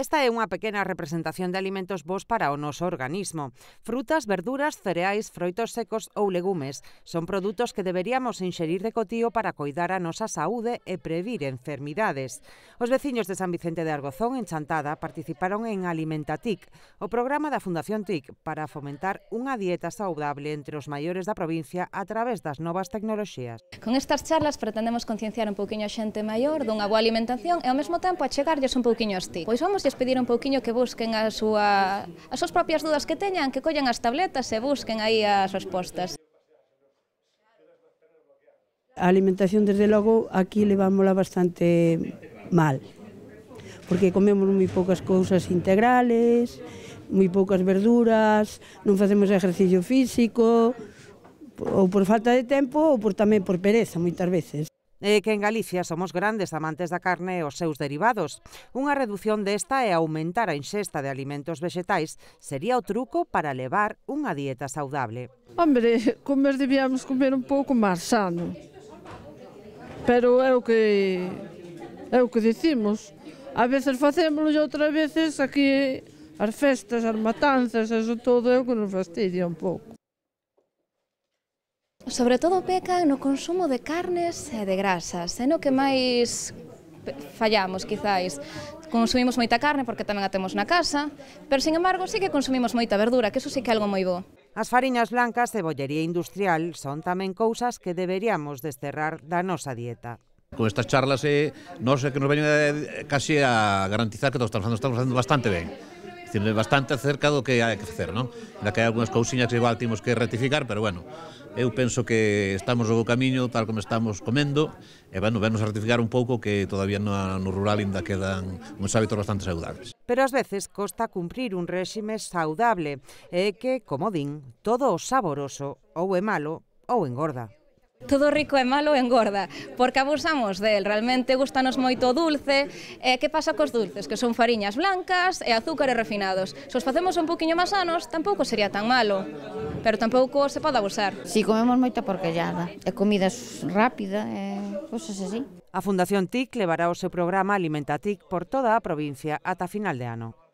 Esta é unha pequena representación de alimentos bons para o noso organismo. Frutas, verduras, cereais, froitos secos ou legumes son produtos que deberíamos inxerir de cotío para coidar a nosa saúde e previr enfermidades. Os veciños de San Vicente de Argozón, en Chantada, participaron en Alimentatic, o programa da Fundación TIC para fomentar unha dieta saudable entre os maiores da provincia a través das novas tecnoloxías. Con estas charlas pretendemos concienciar un pouquiño a xente maior dunha boa alimentación e ao mesmo tempo achegarlles un pouquiño a TIC. Pois vamos lles pedir un pouquiño que busquen a súa, as súas propias dúdas que teñan, que collan as tabletas e busquen aí as respostas. A alimentación, desde logo, aquí levámola bastante mal, porque comemos moi poucas cousas integrales, moi poucas verduras, non facemos exercicio físico, ou por falta de tempo ou por tamén por pereza moitas veces é que en Galicia somos grandes amantes da carne e os seus derivados. Unha redución desta e aumentar a inxesta de alimentos vexetais sería o truco para levar unha dieta saudable. Hombre, comer debíamos comer un pouco máis sano. Pero é o que é o que dicimos. A veces facémoslo e outras veces aquí as festas, as matanzas, eso todo é o que nos fastidia un pouco sobre todo peca no consumo de carnes e de grasas, é no que máis fallamos, quizáis. Consumimos moita carne porque tamén a temos na casa, pero, sin embargo, sí que consumimos moita verdura, que eso sí que é algo moi bo. As fariñas blancas e bollería industrial son tamén cousas que deberíamos desterrar da nosa dieta. Con estas charlas, eh, non sei que nos veñen eh, casi a garantizar que todos estamos, estamos facendo bastante ben. Dicir, bastante cerca do que hai que facer, non? Da que hai algunhas cousiñas que igual temos que rectificar, pero bueno, eu penso que estamos no camiño tal como estamos comendo, e bueno, venos a rectificar un pouco que todavía no, no rural ainda quedan uns hábitos bastante saudables. Pero ás veces costa cumprir un réxime saudable, e que, como din, todo o saboroso ou é malo ou engorda. Todo rico e malo engorda, porque abusamos del, realmente gustanos moito o dulce. E eh, que pasa cos dulces? Que son fariñas blancas e azúcares refinados. Se os facemos un poquinho máis sanos, tampouco sería tan malo, pero tampouco se pode abusar. Si comemos moita porquellada, e comida rápida, e cosas así. A Fundación TIC levará o seu programa Alimenta TIC por toda a provincia ata final de ano.